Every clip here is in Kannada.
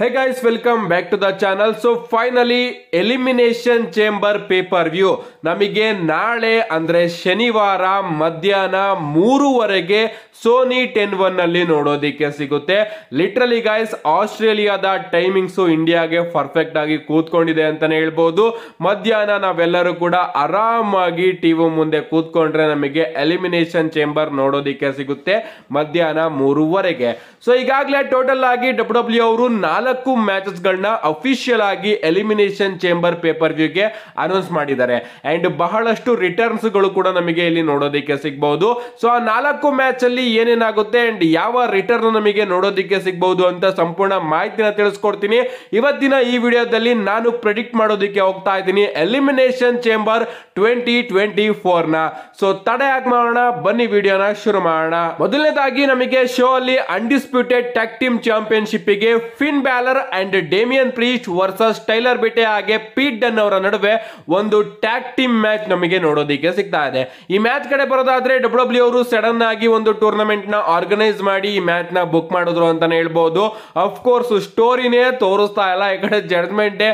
hey guys welcome back to the channel so finally elimination chamber pay per view ನಮಗೆ ನಾಳೆ ಅಂದ್ರೆ ಶನಿವಾರ ಮಧ್ಯಾಹ್ನ ಮೂರುವರೆಗೆ ಸೋನಿ ಟೆನ್ ಒನ್ ಅಲ್ಲಿ ನೋಡೋದಿಕ್ಕೆ ಸಿಗುತ್ತೆ ಲಿಟ್ರಲಿ ಗೈಸ್ ಆಸ್ಟ್ರೇಲಿಯಾದ ಟೈಮಿಂಗ್ಸು ಇಂಡಿಯಾಗೆ ಪರ್ಫೆಕ್ಟ್ ಆಗಿ ಕೂತ್ಕೊಂಡಿದೆ ಅಂತಾನೆ ಹೇಳ್ಬೋದು ಮಧ್ಯಾಹ್ನ ನಾವೆಲ್ಲರೂ ಕೂಡ ಆರಾಮಾಗಿ ಟಿವಿ ಮುಂದೆ ಕೂತ್ಕೊಂಡ್ರೆ ನಮಗೆ ಎಲಿಮಿನೇಷನ್ ಚೇಂಬರ್ ನೋಡೋದಿಕ್ಕೆ ಸಿಗುತ್ತೆ ಮಧ್ಯಾಹ್ನ ಮೂರುವರೆಗೆ ಸೊ ಈಗಾಗಲೇ ಟೋಟಲ್ ಆಗಿ ಡಬ್ಲ್ಯೂ ಡಬ್ಲ್ಯೂ ಅವರು ನಾಲ್ಕು ನಾಲ್ಕು ಮ್ಯಾಚಸ್ ಗಳನ್ನ ಅಫಿಷಿಯಲ್ ಆಗಿ ಎಲಿಮಿನೇಷನ್ ಚೇಂಬರ್ ಪೇಪರ್ ಗೆ ಅನೌನ್ಸ್ ಮಾಡಿದ್ದಾರೆ ಅಂಡ್ ಬಹಳಷ್ಟು ರಿಟರ್ನ್ಸ್ ಗಳು ಕೂಡ ನಮಗೆ ಇಲ್ಲಿ ನೋಡೋದಕ್ಕೆ ಸಿಗಬಹುದು ಸೊ ಆ ನಾಲ್ಕು ಮ್ಯಾಚ್ ಅಲ್ಲಿ ಏನೇನಾಗುತ್ತೆ ಅಂಡ್ ಯಾವ ರಿಟರ್ನ್ ನಮಗೆ ನೋಡೋದಿಕ್ಕೆ ಸಿಗಬಹುದು ಅಂತ ಸಂಪೂರ್ಣ ಮಾಹಿತಿನ ತಿಳಿಸ್ಕೊಡ್ತೀನಿ ಇವತ್ತಿನ ಈ ವಿಡಿಯೋದಲ್ಲಿ ನಾನು ಪ್ರೆಡಿಕ್ಟ್ ಮಾಡೋದಕ್ಕೆ ಹೋಗ್ತಾ ಇದ್ದೀನಿ elimination chamber twenty twenty four ನ ಸೊ ತಡೆ ಹಾಕಿ ಮಾಡೋಣ ಬನ್ನಿ ವಿಡಿಯೋನ ಶುರು ಮಾಡೋಣ ಮೊದಲನೇದಾಗಿ ನಮಗೆ ಶೋ ಅಲ್ಲಿ ಅನ್ಡಿಸ್ಪ್ಯೂಟೆಡ್ ಟ್ಯಾಕ್ ಟೀಮ್ ಚಾಂಪಿಯನ್ಶಿಪ್ ಗೆ Finn Balor and Damian Priest versus Tyler Bate ಹಾಗೆ ಪೀಟ್ ಡನ್ ಅವರ ನಡುವೆ ಒಂದು ಟ್ಯಾಕ್ ಟೀಮ್ ಮ್ಯಾಚ್ ನಮಗೆ ನೋಡೋದಿಕ್ಕೆ ಸಿಗ್ತಾ ಇದೆ ಈ ಮ್ಯಾಚ್ ಕಡೆ ಬರೋದಾದ್ರೆ ಡಬ್ಲ್ಯೂ e ಅವರು ಸಡನ್ ಆಗಿ ಒಂದು ಟೂರ್ನಮೆಂಟ್ ನ ಆರ್ಗನೈಸ್ ಮಾಡಿ ಈ ಮ್ಯಾಚ್ ನ ಬುಕ್ ಮಾಡಿದ್ರು ಅಂತಾನೆ ಹೇಳ್ಬಹುದು ಅಫ್ಕೋರ್ಸ್ ಸ್ಟೋರಿನೇ ತೋರಿಸ್ತಾ ಇಲ್ಲ ಈ ಕಡೆ ಜಡ್ಜ್ಮೆಂಟ್ ಡೇ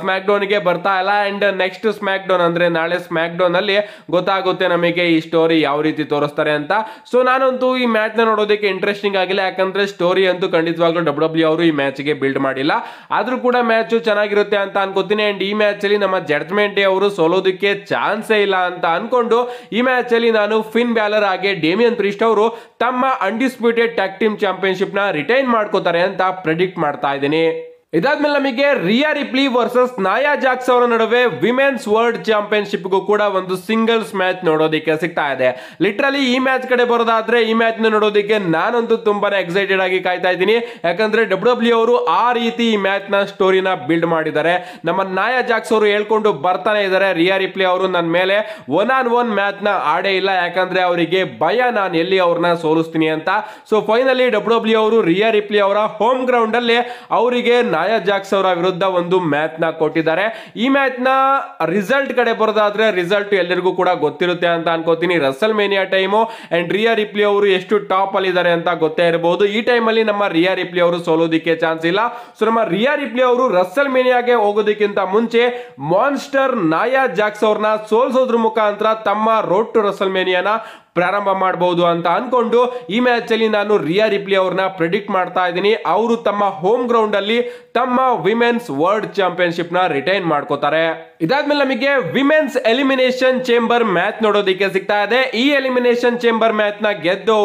ಸ್ಮ್ಯಾಕ್ ಡೌನ್ ಗೆ ಬರ್ತಾ ಇಲ್ಲ ಅಂಡ್ ನೆಕ್ಸ್ಟ್ ಸ್ಮ್ಯಾಕ್ ಡೌನ್ ಅಂದ್ರೆ ನಾಳೆ ಸ್ಮ್ಯಾಕ್ ಡೌನ್ ಅಲ್ಲಿ ಗೊತ್ತಾಗುತ್ತೆ ನಮಗೆ ಈ ಸ್ಟೋರಿ ಯಾವ ರೀತಿ ತೋರಿಸ್ತಾರೆ ಅಂತ ಸೊ ನಾನಂತೂ ಈ ಮ್ಯಾಚ್ ನ ನೋಡೋದಕ್ಕೆ ಇಂಟ್ರೆಸ್ಟಿಂಗ್ ಆಗಿಲ್ಲ ಯಾಕಂದ್ರೆ ಸ್ಟೋರಿ ಅಂತೂ ಖಂಡಿತವಾಗ್ಲೂ ಡಬ್ಲ್ಯೂ ಡಬ್ಲ್ಯೂ e ಅವರು ಈ ಮ್ಯಾಚ್ ಮ್ಯಾಚ್ಗೆ ಬಿಲ್ಡ್ ಮಾಡಿಲ್ಲ ಆದರೂ ಕೂಡ ಮ್ಯಾಚು ಚೆನ್ನಾಗಿರುತ್ತೆ ಅಂತ ಅನ್ಕೋತೀನಿ ಅಂಡ್ ಈ ಮ್ಯಾಚಲ್ಲಿ ನಮ್ಮ ಜಡ್ಜ್ಮೆಂಟ್ ಡೇ ಅವರು ಸೋಲೋದಕ್ಕೆ ಚಾನ್ಸೇ ಇಲ್ಲ ಅಂತ ಅನ್ಕೊಂಡು ಈ ಮ್ಯಾಚಲ್ಲಿ ನಾನು ಫಿನ್ ಬ್ಯಾಲರ್ ಆಗಿ ಡೇಮಿಯನ್ ಪ್ರಿಸ್ಟ್ ಅವರು ತಮ್ಮ ಅನ್ಡಿಸ್ಪ್ಯೂಟೆಡ್ ಟ್ಯಾಕ್ ಟೀಮ್ ಚಾಂಪಿಯನ್ಶಿಪ್ನ ರಿಟೈನ್ ಮಾಡ್ಕೋತಾರೆ ಅಂತ ಪ್ರೆಡಿಕ್ಟ್ ಮಾಡ್ತಾ ಇದ್ದೀನಿ ಇದಾದ್ಮೇಲೆ ನಮಗೆ Rhea Ripley versus Nia Jax ಅವರ ನಡುವೆ ವಿಮೆನ್ಸ್ ವರ್ಲ್ಡ್ ಚಾಂಪಿಯನ್ಶಿಪ್ ಗು ಕೂಡ ಒಂದು ಸಿಂಗಲ್ಸ್ ಮ್ಯಾಚ್ ನೋಡೋದಕ್ಕೆ ಸಿಗ್ತಾ ಇದೆ ಲಿಟ್ರಲಿ ಈ ಮ್ಯಾಚ್ ಕಡೆ ಬರೋದಾದ್ರೆ ಈ ಮ್ಯಾಚ್ ನೋಡೋದಕ್ಕೆ ನಾನಂತೂ ತುಂಬಾನೇ ಎಕ್ಸೈಟೆಡ್ ಆಗಿ ಕಾಯ್ತಾ ಇದ್ದೀನಿ ಯಾಕಂದ್ರೆ ಡಬ್ಲ್ಯೂ ಡಬ್ಲ್ಯೂ e ಅವರು ಆ ರೀತಿ ಈ ಮ್ಯಾಚ್ ನ ಸ್ಟೋರಿನ ಬಿಲ್ಡ್ ಮಾಡಿದ್ದಾರೆ ನಮ್ಮ ನಾಯಾ ಜಾಕ್ಸ್ ಅವರು ಹೇಳ್ಕೊಂಡು ಬರ್ತಾನೆ ಇದ್ದಾರೆ ರಿಯಾ ರಿಪ್ಲಿ ಅವರು ನನ್ನ ಮೇಲೆ ಒನ್ ಆನ್ ಒನ್ ಮ್ಯಾಚ್ ನ ಆಡೇ ಇಲ್ಲ ಯಾಕಂದ್ರೆ ಅವರಿಗೆ ಭಯ ನಾನು ಎಲ್ಲಿ ಅವ್ರನ್ನ ಸೋಲಿಸ್ತೀನಿ ಅಂತ ಸೊ ಫೈನಲಿ ಡಬ್ಲ್ಯೂ ಡಬ್ಲ್ಯೂ ಅವರು ರಿಯಾ ರಿಪ್ಲಿ ಅವರ ಹೋಮ್ ಗ್ರೌಂಡ್ ಅಲ್ಲಿ ಅವರಿಗೆ ನಾಯಾ ಜಾಕ್ಸ್ ಅವರ ವಿರುದ್ಧ ಒಂದು ಮ್ಯಾಚ್ ನ ಕೊಟ್ಟಿದ್ದಾರೆ ಈ ಮ್ಯಾಚ್ ನ ರಿಸಲ್ಟ್ ಕಡೆ ಬರೋದಾದ್ರೆ ರಿಸಲ್ಟ್ ಎಲ್ಲರಿಗೂ ಕೂಡ ಗೊತ್ತಿರುತ್ತೆ ಅಂತ ಅನ್ಕೋತೀನಿ WrestleMania time and Rhea Ripley ಅವರು ಎಷ್ಟು ಟಾಪ್ ಅಲ್ಲಿ ಇದ್ದಾರೆ ಅಂತ ಗೊತ್ತೇ ಇರಬಹುದು ಈ ಟೈಮ್ ಅಲ್ಲಿ ನಮ್ಮ ರಿಯಾ ರಿಪ್ಲಿ ಅವರು ಸೋಲೋದಿಕ್ಕೆ ಚಾನ್ಸ್ ಇಲ್ಲ ಸೊ ನಮ್ಮ ರಿಯಾ ರಿಪ್ಲಿ ಅವರು ರಸಲ್ ಮೇನಿಯಾಗೆ ಹೋಗೋದಕ್ಕಿಂತ ಮುಂಚೆ ಮಾನ್ಸ್ಟರ್ ನಾಯಾ ಜಾಕ್ಸ್ ಅವ್ರನ್ನ ಸೋಲ್ಸೋದ್ರ ಮುಖಾಂತರ ತಮ್ಮ ರೋಡ್ ಟು ರಸಲ್ ಮೇನಿಯಾನ ಪ್ರಾರಂಭ ಮಾಡಬಹುದು ಅಂತ ಅಂದ್ಕೊಂಡು ಈ ಮ್ಯಾಚಲ್ಲಿ ನಾನು ರಿಯಾ ರಿಪ್ಲಿ ಅವ್ರನ್ನ ಪ್ರೆಡಿಕ್ಟ್ ಮಾಡ್ತಾ ಇದ್ದೀನಿ ಅವರು ತಮ್ಮ ಹೋಮ್ ಗ್ರೌಂಡ್ ಅಲ್ಲಿ ತಮ್ಮ ವಿಮೆನ್ಸ್ ವರ್ಲ್ಡ್ ಚಾಂಪಿಯನ್ಶಿಪ್ ನ ರಿಟೈನ್ ಮಾಡ್ಕೋತಾರೆ ಇದಾದ್ಮೇಲೆ ನಮಗೆ ವಿಮೆನ್ಸ್ ಎಲಿಮಿನೇಷನ್ ಚೇಂಬರ್ ಮ್ಯಾಚ್ ನೋಡೋದಿಕ್ಕೆ ಸಿಗ್ತಾ ಇದೆ ಈ ಎಲಿಮಿನೇಷನ್ ಚೇಂಬರ್ ಮ್ಯಾಚ್ ನ ಗೆದ್ದು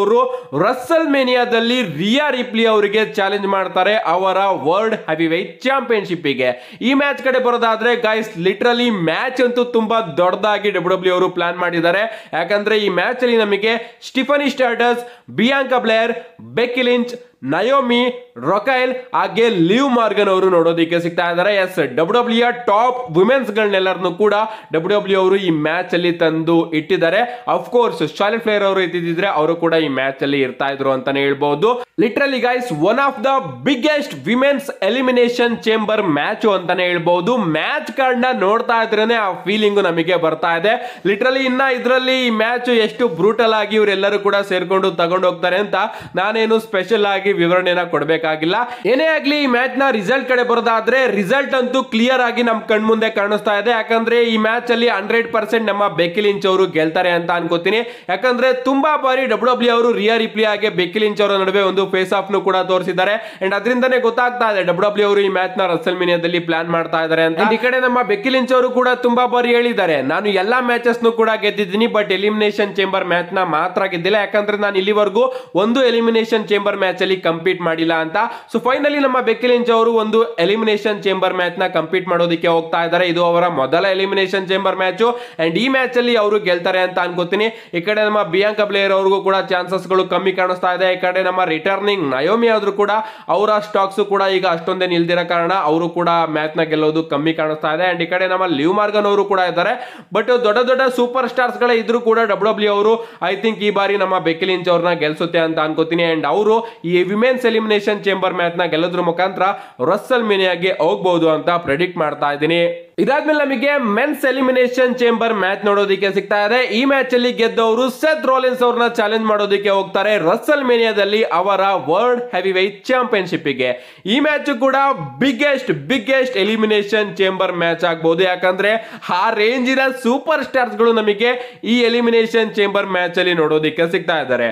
ರಸ್ಸಲ್ ಮೇನಿಯಾದಲ್ಲಿ ರಿಯಾ ರಿಪ್ಲಿ ಅವರಿಗೆ ಚಾಲೆಂಜ್ ಮಾಡ್ತಾರೆ ಅವರ ವರ್ಲ್ಡ್ ವೈಟ್ ಚಾಂಪಿಯನ್ಶಿಪ್ ಗೆ ಈ ಮ್ಯಾಚ್ ಕಡೆ ಬರೋದಾದ್ರೆ ಗೈಸ್ ಲಿಟ್ರಲಿ ಮ್ಯಾಚ್ ಅಂತೂ ತುಂಬಾ ದೊಡ್ಡದಾಗಿ ಡಬ್ಲ್ಯೂ ಡಬ್ಲ್ಯೂ e ಅವರು ಪ್ಲಾನ್ ಮಾಡಿದ್ದಾರೆ ಯಾಕಂದ್ರೆ ಈ ಮ್ಯಾಚ್ ಅಲ್ಲಿ नमेंगे Tiffany Stratton Bianca Belair Becky Lynch Naomi Raquel ಹಾಗೆ ಲಿವ್ ಮಾರ್ಗನ್ ಅವರು ನೋಡೋದಕ್ಕೆ ಸಿಗ್ತಾ ಇದ್ದಾರೆ ಎಸ್ W W top e women's ಗಳನ್ನೆಲ್ಲರನ್ನು ಕೂಡ ಡಬ್ಲ್ಯೂ ಡಬ್ಲ್ಯೂ e ಅವರು ಈ ಮ್ಯಾಚ್ ಅಲ್ಲಿ ತಂದು ಇಟ್ಟಿದ್ದಾರೆ ಅಫ್ಕೋರ್ಸ್ ಶಾಲಿನ್ ಫ್ಲೇರ್ ಅವರು ಇದ್ದಿದ್ರೆ ಅವರು ಕೂಡ ಈ ಮ್ಯಾಚ್ ಅಲ್ಲಿ ಇರ್ತಾ ಇದ್ರು ಅಂತಾನೆ ಹೇಳ್ಬಹುದು literally guys one of the biggest women's elimination chamber match ಅಂತಾನೆ ಹೇಳ್ಬಹುದು ಮ್ಯಾಚ್ ಕಾರ್ಡ್ ನ ನೋಡ್ತಾ ಇದ್ರೇನೆ ಆ ಫೀಲಿಂಗ್ ನಮಗೆ ಬರ್ತಾ ಇದೆ ಲಿಟ್ರಲಿ ಇನ್ನ ಇದರಲ್ಲಿ ಈ ಮ್ಯಾಚ್ ಎಷ್ಟು ಬ್ರೂಟಲ್ ಆಗಿ ಇವರೆಲ್ಲರೂ ಕೂಡ ಸೇರ್ಕೊಂಡು ತಗೊಂಡು ಹೋಗ್ತಾರೆ ಅಂತ ನಾನೇನು ಸ್ಪೆಷಲ್ ಆಗಿ ಸರಿಯಾಗಿ ವಿವರಣೆನ ಕೊಡಬೇಕಾಗಿಲ್ಲ ಏನೇ ಆಗ್ಲಿ ಈ ಮ್ಯಾಚ್ ನ ರಿಸಲ್ಟ್ ಕಡೆ ಬರೋದಾದ್ರೆ ರಿಸಲ್ಟ್ ಅಂತೂ ಕ್ಲಿಯರ್ ಆಗಿ ನಮ್ ಕಣ್ ಮುಂದೆ ಕಾಣಿಸ್ತಾ ಇದೆ ಯಾಕಂದ್ರೆ ಈ ಮ್ಯಾಚ್ ಅಲ್ಲಿ ಹಂಡ್ರೆಡ್ ಪರ್ಸೆಂಟ್ ನಮ್ಮ ಬೆಕಿಲಿಂಚ್ ಅವರು ಗೆಲ್ತಾರೆ ಅಂತ ಅನ್ಕೋತೀನಿ ಯಾಕಂದ್ರೆ ತುಂಬಾ ಬಾರಿ ಡಬ್ಲ್ಯೂ ಡಬ್ಲ್ಯೂ e ಅವರು ರಿಯಾ ರಿಪ್ಲಿ ಆಗಿ ಬೆಕಿಲಿಂಚ್ ಅವರ ನಡುವೆ ಒಂದು ಫೇಸ್ ಆಫ್ ನು ಕೂಡ ತೋರಿಸಿದ್ದಾರೆ ಅಂಡ್ ಅದರಿಂದನೇ ಗೊತ್ತಾಗ್ತಾ ಇದೆ ಡಬ್ಲ್ಯೂ ಡಬ್ಲ್ಯೂ e ಅವರು ಈ ಮ್ಯಾಚ್ ನ ರಸಲ್ ಮಿನಿಯಾದಲ್ಲಿ ಪ್ಲಾನ್ ಮಾಡ್ತಾ ಇದ್ದಾರೆ ಅಂತ ಈ ಕಡೆ ನಮ್ಮ ಬೆಕಿಲಿಂಚ್ ಅವರು ಕೂಡ ತುಂಬಾ ಬಾರಿ ಹೇಳಿದ್ದಾರೆ ನಾನು ಎಲ್ಲಾ ಮ್ಯಾಚಸ್ ನು ಕೂಡ ಗೆದ್ದಿದ್ದೀನಿ ಬಟ್ ಎಲಿಮಿನೇಷನ್ ಚೇಂಬರ್ ಮ್ಯಾಚ್ ನ ಮಾತ್ರ ಗೆದ್ದಿಲ್ಲ ಯಾಕಂದ್ರೆ ನಾನು ಇಲ್ಲಿವರೆಗೂ ಒಂದು ಎಲಿಮಿನೇಷನ್ ಚೇಂಬರ್ ಮ್ಯಾಚ್ ಅಲ್ಲಿ ಕಂಪ್ಲೀಟ್ ಮಾಡಿಲ್ಲ ಅಂತ ಸೊ ಫೈನಲಿ ನಮ್ಮ ಬೆಕ್ಕಿಲಿಂಚ್ ಅವರು ಒಂದು ಎಲಿಮಿನೇಷನ್ ಚೇಂಬರ್ ಮ್ಯಾಚ್ ನ ಕಂಪ್ಲೀಟ್ ಮಾಡೋದಕ್ಕೆ ಹೋಗ್ತಾ ಇದ್ದಾರೆ ಇದು ಅವರ ಮೊದಲ ಎಲಿಮಿನೇಷನ್ ಚೇಂಬರ್ ಮ್ಯಾಚ್ ಅಂಡ್ ಈ ಮ್ಯಾಚ್ ಅಲ್ಲಿ ಅವರು ಗೆಲ್ತಾರೆ ಅಂತ ಅನ್ಕೋತೀನಿ ಈ ಕಡೆ ನಮ್ಮ ಬಿಯಾಂಕ ಪ್ಲೇಯರ್ ಅವ್ರಿಗೂ ಕೂಡ ಚಾನ್ಸಸ್ ಗಳು ಕಮ್ಮಿ ಕಾಣಿಸ್ತಾ ಇದೆ ಈ ಕಡೆ ನಮ್ಮ ರಿಟರ್ನಿಂಗ್ ನಯೋಮಿ ಆದ್ರೂ ಕೂಡ ಅವರ ಸ್ಟಾಕ್ಸ್ ಕೂಡ ಈಗ ಅಷ್ಟೊಂದೇ ನಿಲ್ದಿರೋ ಕಾರಣ ಅವರು ಕೂಡ ಮ್ಯಾಚ್ ನ ಗೆಲ್ಲೋದು ಕಮ್ಮಿ ಕಾಣಿಸ್ತಾ ಇದೆ ಅಂಡ್ ಈ ಕಡೆ ನಮ್ಮ ಲಿವ್ ಮಾರ್ಗನ್ ಅವರು ಕೂಡ ಇದ್ದಾರೆ ಬಟ್ ದೊಡ್ಡ ದೊಡ್ಡ ಸೂಪರ್ ಸ್ಟಾರ್ಸ್ ಗಳೇ ಇದ್ರು ಕೂಡ ಡಬ್ಲ್ಯೂ ಡಬ್ಲ್ಯೂ e ಅವರು ಐ ಥಿಂಕ್ ಈ ಬಾರಿ ನಮ್ಮ ಬೆಕ್ಕಿಲಿಂಚ್ ಅವ್ರನ್ನ ಗೆಲ್ಸುತ್ತೆ ಅಂತ ಅನ್ಕೋತೀನಿ ಅಂಡ್ ಅವರು ಈ ವಿಮೆನ್ಸ್ ಎಲಿಮಿನೇಷನ್ ಚೇಂಬರ್ ಮ್ಯಾಚ್ ನ ಗೆಲ್ಲೋದ್ರ ಮುಖಾಂತರ ರಸ್ಸಲ್ ಮೇನಿಯಾಗೆ ಹೋಗ್ಬಹುದು ಅಂತ ಪ್ರೆಡಿಕ್ಟ್ ಮಾಡ್ತಾ ಇದ್ದೀನಿ ಇದಾದ್ಮೇಲೆ ನಮಗೆ ಮೆನ್ಸ್ ಎಲಿಮಿನೇಷನ್ ಚೇಂಬರ್ ಮ್ಯಾಚ್ ನೋಡೋದಕ್ಕೆ ಸಿಗ್ತಾ ಇದೆ ಈ ಮ್ಯಾಚ್ ಅಲ್ಲಿ ಗೆದ್ದವರು ಸೆತ್ ರೋಲಿನ್ಸ್ ಅವ್ರನ್ನ ಚಾಲೆಂಜ್ ಮಾಡೋದಕ್ಕೆ ಹೋಗ್ತಾರೆ ರಸ್ಸಲ್ ಮೇನಿಯಾದಲ್ಲಿ ಅವರ ವರ್ಲ್ಡ್ ಹೆವಿ ವೈಟ್ ಚಾಂಪಿಯನ್ಶಿಪ್ ಗೆ ಈ ಮ್ಯಾಚ್ ಕೂಡ biggest biggest elimination chamber match ಆಗಬಹುದು ಯಾಕಂದ್ರೆ ಆ ರೇಂಜಿನ ಸೂಪರ್ ಸ್ಟಾರ್ಸ್ ಗಳು ನಮಗೆ ಈ ಎಲಿಮಿನೇಷನ್ ಚೇಂಬರ್ ಮ್ಯಾಚ್ ಅಲ್ಲಿ ನೋಡೋದಕ್ಕೆ ಸಿಗ್ತಾ ಇದ್ದಾರೆ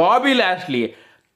Bobby Lashley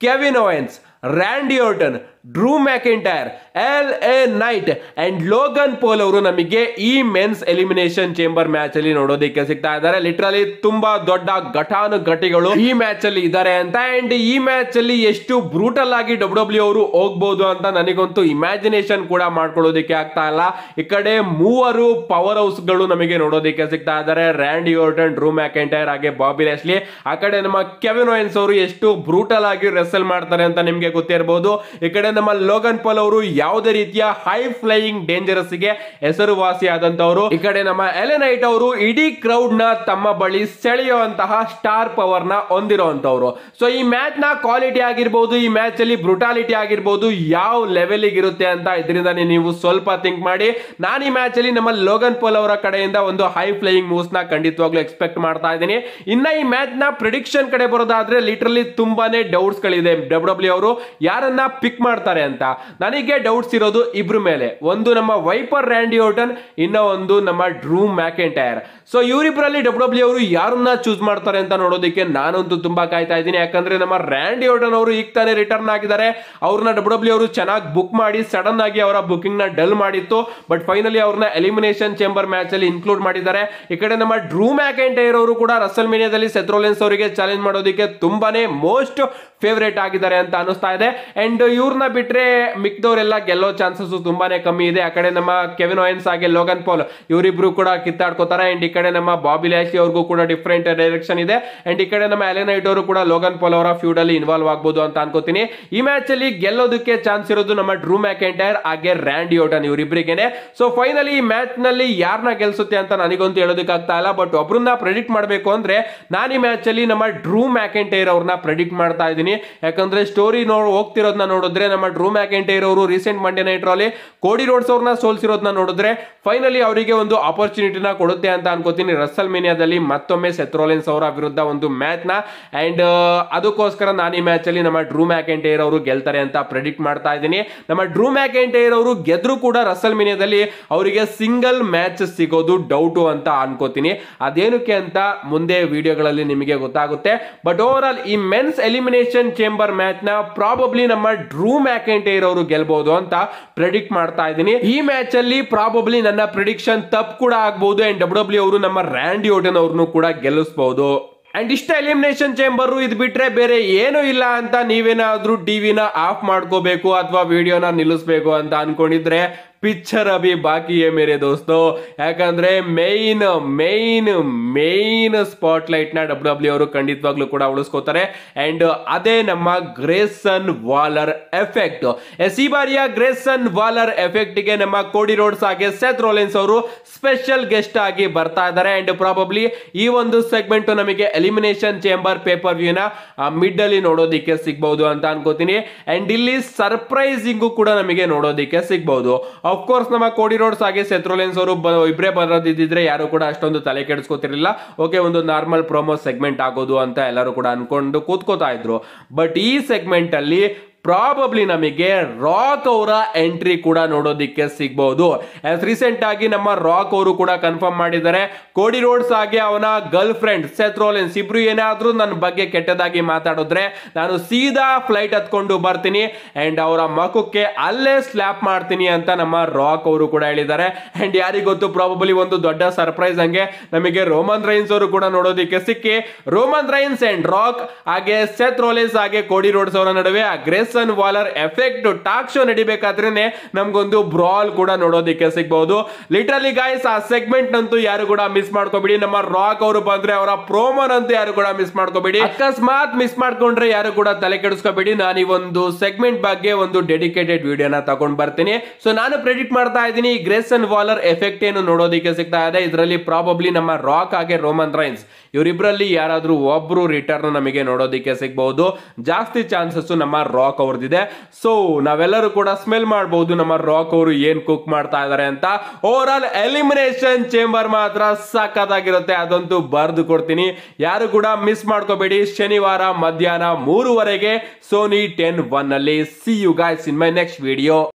Kevin Owens, Randy Orton, Drew McIntyre L A Knight and Logan Paul ಅವರು ನಮಗೆ ಈ ಮೆನ್ಸ್ ಎಲಿಮಿನೇಷನ್ ಚೇಂಬರ್ ಮ್ಯಾಚ್ ಅಲ್ಲಿ ನೋಡೋದಕ್ಕೆ ಸಿಗ್ತಾ ಇದ್ದಾರೆ ಲಿಟ್ರಲಿ ತುಂಬಾ ದೊಡ್ಡ ಘಟಾನುಘಟಿಗಳು ಈ ಮ್ಯಾಚ್ ಅಲ್ಲಿ ಇದ್ದಾರೆ ಅಂತ ಅಂಡ್ ಈ ಮ್ಯಾಚ್ ಅಲ್ಲಿ ಎಷ್ಟು ಬ್ರೂಟಲ್ ಆಗಿ ಡಬ್ಲ್ಯೂ ಡಬ್ಲ್ಯೂ e ಅವರು ಹೋಗ್ಬಹುದು ಅಂತ ನನಗಂತೂ ಇಮ್ಯಾಜಿನೇಷನ್ ಕೂಡ ಮಾಡ್ಕೊಳ್ಳೋದಕ್ಕೆ ಆಗ್ತಾ ಇಲ್ಲ ಈ ಕಡೆ ಮೂವರು ಪವರ್ ಹೌಸ್ ಗಳು ನಮಗೆ ನೋಡೋದಕ್ಕೆ ಸಿಗ್ತಾ ಇದ್ದಾರೆ ರ್ಯಾಂಡ್ ಯೋರ್ಟನ್ ಡ್ರೂ ಮ್ಯಾಕೆಂಟೈರ್ ಹಾಗೆ ಬಾಬಿ ಲ್ಯಾಶ್ಲಿ ಆ ಕಡೆ ನಮ್ಮ ಕೆವಿನ್ ಓಯನ್ಸ್ ಅವರು ಎಷ್ಟು ಬ್ರೂಟಲ್ ಆಗಿ ರೆಸಲ್ ಮಾಡ್ತಾರೆ ಅಂತ ನಿಮಗೆ ಗೊತ್ತಿರಬಹುದು ಈ ಕಡೆ ನಮ್ಮ ಲೋಗನ್ ಪಾಲ್ ಅವರು ಯಾವುದೇ ರೀತಿಯ ಹೈ ಫ್ಲೈಯಿಂಗ್ ಡೇಂಜರಸ್ ಗೆ ಹೆಸರುವಾಸಿ ಈ ಕಡೆ ನಮ್ಮ ಎಲೆನೈಟ್ ಅವರು ಇಡೀ ಕ್ರೌಡ್ ನ ತಮ್ಮ ಬಳಿ ಸೆಳೆಯುವಂತಹ ಸ್ಟಾರ್ ಪವರ್ ನ ಹೊಂದಿರುವಂತವ್ರು ಸೊ ಈ ಮ್ಯಾಚ್ ನ ಕ್ವಾಲಿಟಿ ಆಗಿರ್ಬೋದು ಈ ಮ್ಯಾಚ್ ಅಲ್ಲಿ ಬ್ರುಟಾಲಿಟಿ ಆಗಿರ್ಬೋದು ಯಾವ ಲೆವೆಲ್ ಇರುತ್ತೆ ಅಂತ ಇದರಿಂದ ನೀವು ಸ್ವಲ್ಪ ಥಿಂಕ್ ಮಾಡಿ ನಾನು ಈ ಮ್ಯಾಚ್ ಅಲ್ಲಿ ನಮ್ಮ ಲೋಗನ್ ಪೋಲ್ ಅವರ ಕಡೆಯಿಂದ ಒಂದು ಹೈ ಫ್ಲೈಯಿಂಗ್ ಮೂವ್ಸ್ ನ ಖಂಡಿತವಾಗ್ಲೂ ಎಕ್ಸ್ಪೆಕ್ಟ್ ಮಾಡ್ತಾ ಇದ್ದೀನಿ ಇನ್ನ ಈ ಮ್ಯಾಚ್ ನ ಪ್ರಿಡಿಕ್ಷನ್ ಕಡೆ ಬರೋದಾದ್ರೆ ಲಿಟ್ರಲಿ ತುಂಬಾನೇ ಡೌಟ್ಸ್ ಗಳಿದೆ ಡಬ್ಲ್ಯೂ e ಅವರು ಯಾರನ್ನ ಪಿಕ್ ಮಾಡ್ತಾರೆ ಮಾಡ್ತಾರೆ ಅಂತ ನನಗೆ ಡೌಟ್ಸ್ ಇರೋದು ಇಬ್ರು ಮೇಲೆ ಒಂದು ನಮ್ಮ ವೈಪರ್ ರ್ಯಾಂಡಿ ಓಟನ್ ಇನ್ನ ಒಂದು ನಮ್ಮ ಡ್ರೂ ಮ್ಯಾಕೆನ್ ಟೈರ್ ಸೊ ಇವರಿಬ್ಬರಲ್ಲಿ ಡಬ್ಲ್ಯೂ ಡಬ್ಲ್ಯೂ ಅವರು ಯಾರನ್ನ ಚೂಸ್ ಮಾಡ್ತಾರೆ ಅಂತ ನೋಡೋದಕ್ಕೆ ನಾನಂತೂ ತುಂಬಾ ಕಾಯ್ತಾ ಇದ್ದೀನಿ ಯಾಕಂದ್ರೆ ನಮ್ಮ ರ್ಯಾಂಡಿ ಓಟನ್ ಅವರು ಈಗ ತಾನೇ ರಿಟರ್ನ್ ಆಗಿದ್ದಾರೆ ಅವ್ರನ್ನ ಡಬ್ಲ್ಯೂ ಡಬ್ಲ್ಯೂ e ಅವರು ಚೆನ್ನಾಗಿ ಬುಕ್ ಮಾಡಿ ಸಡನ್ ಆಗಿ ಅವರ ಬುಕಿಂಗ್ ನ ಡಲ್ ಮಾಡಿತ್ತು ಬಟ್ ಫೈನಲಿ ಅವ್ರನ್ನ ಎಲಿಮಿನೇಷನ್ ಚೇಂಬರ್ ಮ್ಯಾಚ್ ಅಲ್ಲಿ ಇನ್ಕ್ಲೂಡ್ ಮಾಡಿದ್ದಾರೆ ಈ ಕಡೆ ನಮ್ಮ ಡ್ರೂ ಮ್ಯಾಕೆನ್ ಟೈರ್ ಅವರು ಕೂಡ ರಸಲ್ ಮೇನಿಯಾದಲ್ಲಿ ಸೆತ್ರೋಲೆನ್ಸ್ ಅವರಿಗೆ ಚಾಲೆಂಜ್ ಮಾಡೋದಕ್ಕೆ ತುಂಬಾನೇ ಮೋಸ್ಟ್ ಫೇವರೇಟ್ ಆಗಿದ್ದಾರೆ ಅಂತ ಅನಿಸ್ತಾ ಇದೆ ಅಂಡ್ ಇವ್ರನ್ನ ಬಿಟ್ರೆ ಮಿಕ್ದವರೆಲ್ಲ ಗೆಲ್ಲೋ ಚಾನ್ಸಸ್ ತುಂಬಾನೇ ಕಮ್ಮಿ ಇದೆ ಆ ಕಡೆ ನಮ್ಮ ಕೆವಿನ್ ಆಯನ್ಸ್ ಹಾಗೆ ಲೋಗನ್ ಪಾಲ್ ಇವರಿಬ್ರು ಕೂಡ ಕಿತ್ತಾಡ್ಕೊತಾರೆ ಅಂಡ್ ಈ ಕಡೆ ನಮ್ಮ ಬಾಬಿ ಲ್ಯಾಶಿ ಅವ್ರಿಗೂ ಕೂಡ ಡಿಫ್ರೆಂಟ್ ಡೈರೆಕ್ಷನ್ ಇದೆ ಅಂಡ್ ಈ ಕಡೆ ನಮ್ಮ ಎಲೆನೈಟ್ ಅವರು ಕೂಡ ಲೋಗನ್ ಪಾಲ್ ಅವರ ಫ್ಯೂಡ್ ಅಲ್ಲಿ ಇನ್ವಾಲ್ವ್ ಆಗ್ಬಹುದು ಅಂತ ಅನ್ಕೋತೀನಿ ಈ ಮ್ಯಾಚ್ ಅಲ್ಲಿ ಗೆಲ್ಲೋದಕ್ಕೆ ಚಾನ್ಸ್ ಇರೋದು ನಮ್ಮ ಡ್ರೂ ಮ್ಯಾಕೆಂಟೈರ್ ಹಾಗೆ ರ್ಯಾಂಡಿ ಯೋಟನ್ ಇವರಿಬ್ಬರಿಗೇನೆ ಸೊ ಫೈನಲಿ ಈ ಮ್ಯಾಚ್ ನಲ್ಲಿ ಯಾರನ್ನ ಗೆಲ್ಸುತ್ತೆ ಅಂತ ನನಗಂತೂ ಹೇಳೋದಕ್ಕಾಗ್ತಾ ಇಲ್ಲ ಬಟ್ ಒಬ್ರನ್ನ ಪ್ರೆಡಿಕ್ಟ್ ಮಾಡಬೇಕು ಅಂದ್ರೆ ನಾನು ಈ ಮ್ಯಾಚ್ ಅಲ್ಲಿ ನಮ್ಮ ಡ್ರೂ ಮ್ಯಾಕೆಂಟೈರ್ ಅವ್ರನ್ನ ಪ್ರೆಡಿಕ್ಟ್ ಮಾಡ್ತಾ ಇದ್ದೀನಿ ಯಾಕಂದ್ರೆ ಸ್ಟೋರಿ ನೋಡ್ ಹೋಗ್ತಿರೋದನ್ನ ನೋಡಿದ್ರೆ ನಮ್ಮ ಬಟ್ ರೂಮ್ ಇರೋರು ಅವರು ರೀಸೆಂಟ್ ಮಂಡ್ಯ ನೈಟ್ ರಾಲಿ ಕೋಡಿ ರೋಡ್ಸ್ ಅವ್ರನ್ನ ಸೋಲ್ಸಿರೋದನ್ನ ನೋಡಿದ್ರೆ ಫೈನಲಿ ಅವರಿಗೆ ಒಂದು ಆಪರ್ಚುನಿಟಿನ ಕೊಡುತ್ತೆ ಅಂತ ಅನ್ಕೋತೀನಿ ರಸ್ಸಲ್ ಮೇನಿಯಾದಲ್ಲಿ ಮತ್ತೊಮ್ಮೆ ಸೆತ್ರೋಲಿನ್ಸ್ ಅವರ ವಿರುದ್ಧ ಒಂದು ಮ್ಯಾಚ್ ಅಂಡ್ uh, ಅದಕ್ಕೋಸ್ಕರ ನಾನು ಈ ಮ್ಯಾಚ್ ಅಲ್ಲಿ ನಮ್ಮ ಡ್ರೂ ಮ್ಯಾಕೆಂಟೈರ್ ಅವರು ಗೆಲ್ತಾರೆ ಅಂತ ಪ್ರೆಡಿಕ್ಟ್ ಮಾಡ್ತಾ ಇದ್ದೀನಿ ನಮ್ಮ ಡ್ರೂ ಮ್ಯಾಕೆಂಟೈರ್ ಅವರು ಗೆದ್ರು ಕೂಡ ರಸ್ಸಲ್ ಮಿನಿಯಾದಲ್ಲಿ ಅವರಿಗೆ ಸಿಂಗಲ್ ಮ್ಯಾಚ್ ಸಿಗೋದು ಡೌಟು ಅಂತ ಅನ್ಕೋತೀನಿ ಅದೇನಕ್ಕೆ ಅಂತ ಮುಂದೆ ವಿಡಿಯೋಗಳಲ್ಲಿ ನಿಮಗೆ ಗೊತ್ತಾಗುತ್ತೆ ಬಟ್ ಓವರ್ ಆಲ್ ಈ ಮೆನ್ಸ್ ಎಲಿಮಿನೇಷನ್ ಚೇಂಬರ್ ಮ್ಯಾಚ್ ನ ಪ್ರಾಬಬ್ಲಿ ನಮ್ಮ ಡ್ರೂ ಮ್ಯಾಕೆಂಟೈರ್ ಅವರು ಗೆಲ್ಬಹುದು ಅಂತ ಪ್ರೆಡಿಕ್ಟ್ ಮಾಡ್ತಾ ಇದ್ದೀನಿ ಈ ಮ್ಯಾಚ್ ಅಲ್ಲಿ ಪ್ರಾಬಬ್ಲಿ ನನ್ನ ಪ್ರಿಡಿಕ್ಷನ್ ತಪ್ಪು ಕೂಡ ಆಗ್ಬಹುದು ಅಂಡ್ ಡಬ್ಲ್ಯೂ ಡಬ್ಲ್ಯೂ e ಅವರು ನಮ್ಮ ರ್ಯಾಂಡಿ ಓಟನ್ ಅವ್ರನ್ನು ಕೂಡ ಗೆಲ್ಲಿಸಬಹುದು ಅಂಡ್ ಇಷ್ಟ ಎಲಿಮಿನೇಷನ್ ಚೇಂಬರ್ ಇದು ಬಿಟ್ರೆ ಬೇರೆ ಏನು ಇಲ್ಲ ಅಂತ ನೀವೇನಾದ್ರೂ ಟಿವಿನ ಆಫ್ ಮಾಡ್ಕೋಬೇಕು ಅಥವಾ ವಿಡಿಯೋನ ನಿಲ್ಲಿಸಬೇಕು ಅಂತ ಅನ್ಕೊಂಡಿದ್ರೆ ಪಿಕ್ಚರ್ ಅಭಿ बाकी है मेरे ಯಾಕಂದ್ರೆ main main main spotlight ನ ಡಬ್ಲ್ಯೂ ಅವರು ಖಂಡಿತವಾಗ್ಲೂ ಕೂಡ ಉಳಿಸ್ಕೋತಾರೆ ಅಂಡ್ ಅದೇ ನಮ್ಮ ಗ್ರೇಸನ್ ವಾಲರ್ ಎಫೆಕ್ಟ್ ಈ ಬಾರಿಯ ಗ್ರೇಸನ್ ವಾಲರ್ ಎಫೆಕ್ಟ್ ಗೆ ನಮ್ಮ ಕೋಡಿ ರೋಡ್ಸ್ ಹಾಗೆ ಸೆತ್ ರೋಲೆನ್ಸ್ ಅವರು ಸ್ಪೆಷಲ್ ಗೆಸ್ಟ್ ಆಗಿ ಬರ್ತಾ ಇದ್ದಾರೆ ಅಂಡ್ ಪ್ರಾಬಬ್ಲಿ ಈ ಒಂದು ಸೆಗ್ಮೆಂಟ್ ನಮಗೆ ಎಲಿಮಿನೇಷನ್ ಚೇಂಬರ್ ಪೇಪರ್ ವ್ಯೂ ನ ಮಿಡ್ ಅಲ್ಲಿ ನೋಡೋದಿಕ್ಕೆ ಸಿಗ್ಬಹುದು ಅಂತ ಅನ್ಕೋತೀನಿ ಅಂಡ್ ಇಲ್ಲಿ ಸರ್ಪ್ರೈಸಿಂಗು ಕೂಡ ನಮಗೆ ನೋಡೋದಿಕ್ಕೆ ಸಿಗ್ಬಹುದು ಅಫ್ಕೋರ್ಸ್ ನಮ್ಮ ಕೋಡಿ ರೋಡ್ಸ್ ಹಾಗೆ ಸೆತ್ರೋಲೆನ್ಸ್ ಅವರು ಇಬ್ಬರೇ ಬರೋದಿದ್ದರೆ ಯಾರು ಕೂಡ ಅಷ್ಟೊಂದು ತಲೆ ಕೆಡಿಸ್ಕೋತಿರಲಿಲ್ಲ ಓಕೆ ಒಂದು ನಾರ್ಮಲ್ ಪ್ರೊಮೋ ಸೆಗ್ಮೆಂಟ್ ಆಗೋದು ಅಂತ ಎಲ್ಲರೂ ಕೂಡ ಅನ್ಕೊಂಡು ಕೂತ್ಕೋತಾ ಇದ್ರು ಬಟ್ ಈ ಸೆಗ್ಮೆಂಟ್ ಅಲ್ಲಿ ಪ್ರಾಬಬ್ಲಿ ನಮಗೆ ರಾಕ್ ಅವರ ಎಂಟ್ರಿ ಕೂಡ ನೋಡೋದಿಕ್ಕೆ ಸಿಗ್ಬಹುದು ರೀಸೆಂಟ್ ಆಗಿ ನಮ್ಮ ರಾಕ್ ಅವರು ಕೂಡ ಕನ್ಫರ್ಮ್ ಮಾಡಿದ್ದಾರೆ ಕೋಡಿ ರೋಡ್ಸ್ ಹಾಗೆ ಅವನ ಗರ್ಲ್ ಫ್ರೆಂಡ್ ಸೆತ್ ಇಬ್ರು ಏನಾದ್ರೂ ನನ್ನ ಬಗ್ಗೆ ಕೆಟ್ಟದಾಗಿ ಮಾತಾಡಿದ್ರೆ ನಾನು ಸೀದಾ ಫ್ಲೈಟ್ ಹತ್ಕೊಂಡು ಬರ್ತೀನಿ ಅಂಡ್ ಅವರ ಮಕ್ಕಕ್ಕೆ ಅಲ್ಲೇ ಸ್ಲ್ಯಾಪ್ ಮಾಡ್ತೀನಿ ಅಂತ ನಮ್ಮ ರಾಕ್ ಅವರು ಕೂಡ ಹೇಳಿದ್ದಾರೆ ಅಂಡ್ ಯಾರಿಗೂ ಗೊತ್ತು ಪ್ರಾಬಬಲಿ ಒಂದು ದೊಡ್ಡ ಸರ್ಪ್ರೈಸ್ ಹಂಗೆ ನಮಗೆ ರೋಮನ್ ರೈನ್ಸ್ ಅವರು ಕೂಡ ನೋಡೋದಿಕ್ಕೆ ಸಿಕ್ಕಿ ರೋಮನ್ ರೈನ್ಸ್ ಅಂಡ್ ರಾಕ್ ಹಾಗೆ ಸೆತ್ ಹಾಗೆ ಕೋಡಿ ರೋಡ್ಸ್ ಅವರ ನಡುವೆ ಅಗ್ರೆಸ್ ವಾಲರ್ ಎಫೆಕ್ಟ್ ಟಾಕ್ ಶೋ ನಡಿಬೇಕಾದ್ರೆ ನಮ್ಗೊಂದು ಬ್ರಾಲ್ ಕೂಡ ನೋಡೋದಿಕ್ಕೆ ಸಿಗ್ಬಹುದು ಲಿಟರಲಿ ಗಾಯ್ಸ್ ಆ ಸೆಗ್ಮೆಂಟ್ ಅಂತೂ ಯಾರು ಕೂಡ ಮಿಸ್ ಮಾಡ್ಕೋಬೇಡಿ ನಮ್ಮ ರಾಕ್ ಅವರು ಬಂದ್ರೆ ಅವರ ಪ್ರೋಮನ್ ಅಂತ ಯಾರು ಕೂಡ ಮಿಸ್ ಮಾಡ್ಕೋಬೇಡಿ ಅಕಸ್ಮಾತ್ ಮಿಸ್ ಮಾಡ್ಕೊಂಡ್ರೆ ಯಾರು ಕೂಡ ತಲೆ ಕೆಡಿಸ್ಕೋಬೇಡಿ ನಾನು ಈ ಒಂದು ಸೆಗ್ಮೆಂಟ್ ಬಗ್ಗೆ ಒಂದು ಡೆಡಿಕೇಟೆಡ್ ವಿಡಿಯೋನ ತಗೊಂಡ್ ಬರ್ತೀನಿ ಸೊ ನಾನು ಪ್ರೆಡಿಕ್ಟ್ ಮಾಡ್ತಾ ಇದ್ದೀನಿ ಗ್ರೇಸನ್ ವಾಲರ್ ಎಫೆಕ್ಟ್ ಏನು ನೋಡೋದಿಕ್ಕೆ ಸಿಗ್ತಾ ಇದೆ ಇದರಲ್ಲಿ ಪ್ರಾಬಬ್ಲಿ ನಮ್ಮ ರಾಕ್ ಹಾಗೆ ರೋಮನ್ ರೈನ್ಸ್ ಇವರಿಬ್ಬರಲ್ಲಿ ಯಾರಾದ್ರೂ ಒಬ್ರು ರಿಟರ್ನ್ ನಮಗೆ ನೋಡೋದಿಕ್ಕೆ ಸಿಗಬಹುದು ಜಾಸ್ತಿ ಚಾನ್ಸಸ್ ನಮ್ಮ ರಾಕ್ ಅವ್ರದ್ದಿದೆ ಸೊ ನಾವೆಲ್ಲರೂ ಕೂಡ ಸ್ಮೆಲ್ ಮಾಡಬಹುದು ನಮ್ಮ ರಾಕ್ ಅವರು ಏನ್ ಕುಕ್ ಮಾಡ್ತಾ ಇದ್ದಾರೆ ಅಂತ ಓವರ್ ಆಲ್ ಎಲಿಮಿನೇಷನ್ ಚೇಂಬರ್ ಮಾತ್ರ ಸಖತ್ತಾಗಿರುತ್ತೆ ಅದಂತೂ ಬರೆದು ಕೊಡ್ತೀನಿ ಯಾರು ಕೂಡ ಮಿಸ್ ಮಾಡ್ಕೋಬೇಡಿ ಶನಿವಾರ ಮಧ್ಯಾಹ್ನ ಮೂರುವರೆಗೆ ಸೋನಿ ಟೆನ್ ಒನ್ ಅಲ್ಲಿ see you guys in my next video